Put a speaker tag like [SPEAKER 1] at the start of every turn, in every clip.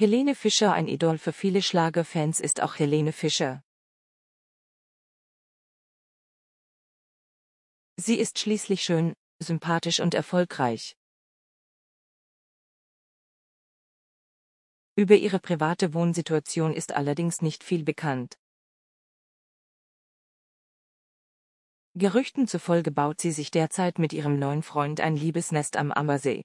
[SPEAKER 1] Helene Fischer ein Idol für viele Schlagerfans ist auch Helene Fischer. Sie ist schließlich schön, sympathisch
[SPEAKER 2] und erfolgreich.
[SPEAKER 1] Über ihre private Wohnsituation ist allerdings nicht viel bekannt. Gerüchten zufolge baut sie sich derzeit mit ihrem neuen Freund ein Liebesnest am Ammersee.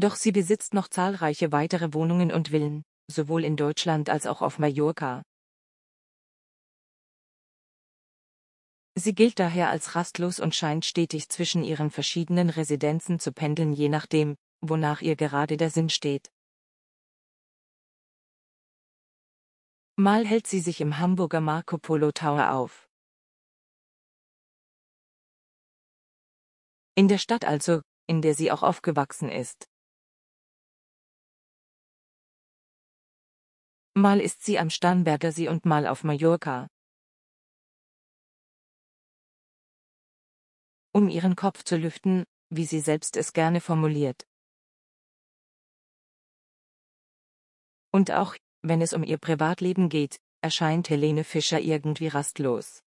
[SPEAKER 1] Doch sie besitzt noch zahlreiche weitere Wohnungen und Villen, sowohl in Deutschland als auch auf Mallorca. Sie gilt daher als rastlos und scheint stetig zwischen ihren verschiedenen Residenzen zu pendeln, je nachdem, wonach ihr gerade der Sinn steht. Mal hält sie sich im Hamburger Marco Polo Tower auf. In der Stadt also, in der sie auch aufgewachsen ist.
[SPEAKER 2] Mal ist sie am Starnberger See und mal auf Mallorca. Um ihren Kopf zu lüften, wie sie selbst es gerne formuliert. Und auch, wenn es um ihr Privatleben
[SPEAKER 1] geht, erscheint Helene Fischer irgendwie rastlos.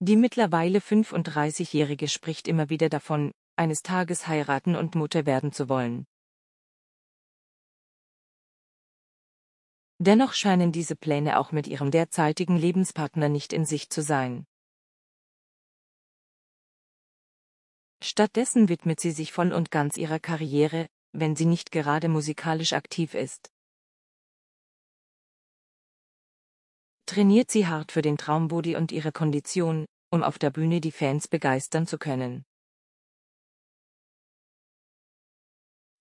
[SPEAKER 1] Die mittlerweile 35-Jährige spricht immer wieder davon, eines Tages heiraten und Mutter werden zu wollen. Dennoch scheinen diese Pläne auch mit ihrem derzeitigen Lebenspartner nicht in Sicht zu sein. Stattdessen widmet sie sich voll und ganz ihrer Karriere, wenn sie nicht gerade musikalisch aktiv ist. Trainiert sie hart für den Traumbody und ihre Kondition, um auf der Bühne die Fans begeistern zu können.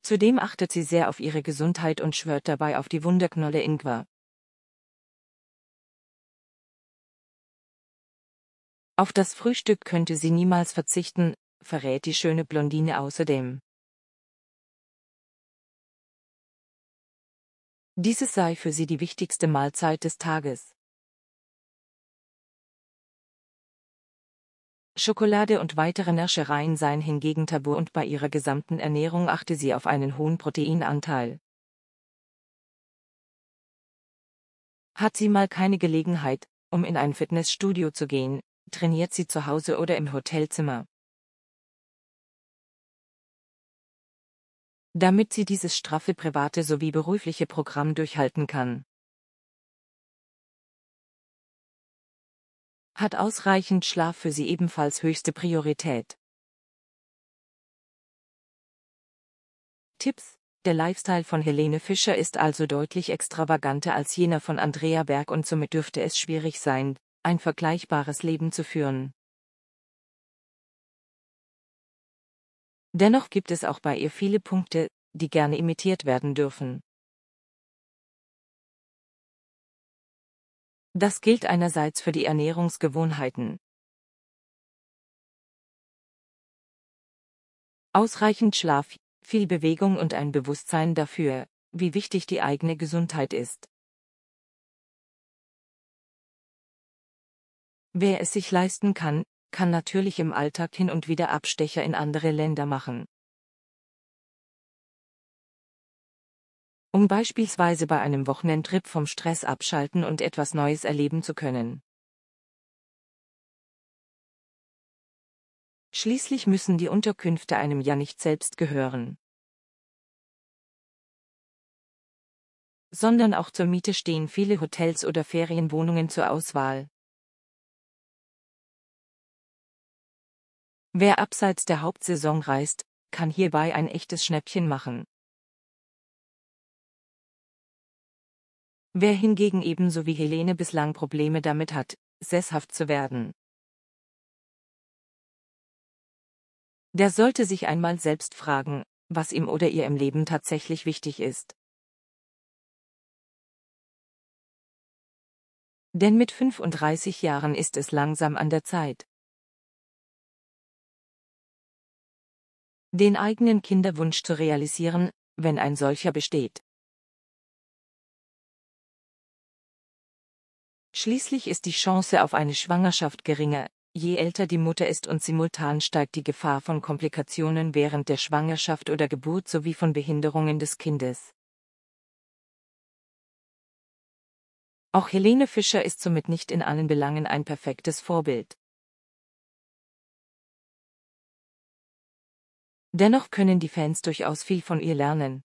[SPEAKER 1] Zudem achtet sie sehr auf ihre Gesundheit
[SPEAKER 2] und schwört dabei auf die Wunderknolle Ingwer. Auf das Frühstück könnte sie niemals verzichten, verrät die schöne Blondine außerdem. Dieses sei für sie die wichtigste Mahlzeit des Tages.
[SPEAKER 1] Schokolade und weitere Nährschereien seien hingegen tabu und bei ihrer gesamten Ernährung achte sie auf einen hohen Proteinanteil. Hat sie mal keine Gelegenheit, um in ein Fitnessstudio zu gehen, trainiert sie zu Hause oder im Hotelzimmer. Damit sie dieses straffe private sowie berufliche Programm durchhalten kann. hat ausreichend Schlaf für sie ebenfalls höchste Priorität. Tipps Der Lifestyle von Helene Fischer ist also deutlich extravaganter als jener von Andrea Berg und somit dürfte es schwierig sein, ein vergleichbares Leben zu führen. Dennoch gibt es auch bei ihr viele Punkte, die gerne imitiert werden dürfen.
[SPEAKER 2] Das gilt einerseits
[SPEAKER 1] für die Ernährungsgewohnheiten. Ausreichend Schlaf, viel Bewegung und ein Bewusstsein dafür, wie wichtig die eigene Gesundheit ist. Wer es sich leisten kann, kann natürlich im Alltag hin und wieder Abstecher in andere Länder machen. um beispielsweise bei einem Wochenendtrip vom Stress abschalten und etwas Neues erleben zu können.
[SPEAKER 2] Schließlich müssen die
[SPEAKER 1] Unterkünfte einem ja nicht selbst gehören, sondern auch zur Miete stehen viele Hotels oder Ferienwohnungen zur Auswahl.
[SPEAKER 2] Wer abseits der
[SPEAKER 1] Hauptsaison reist, kann hierbei ein echtes Schnäppchen machen. Wer hingegen ebenso wie Helene bislang Probleme damit hat, sesshaft zu werden, der sollte sich einmal selbst fragen, was ihm oder ihr im Leben tatsächlich wichtig ist. Denn mit 35 Jahren ist es langsam an der Zeit, den eigenen Kinderwunsch zu realisieren, wenn ein solcher besteht. Schließlich ist die Chance auf eine Schwangerschaft geringer, je älter die Mutter ist und simultan steigt die Gefahr von Komplikationen während der Schwangerschaft oder Geburt sowie von Behinderungen des Kindes. Auch Helene Fischer ist somit nicht in allen
[SPEAKER 2] Belangen ein perfektes Vorbild. Dennoch können die Fans durchaus viel von ihr lernen.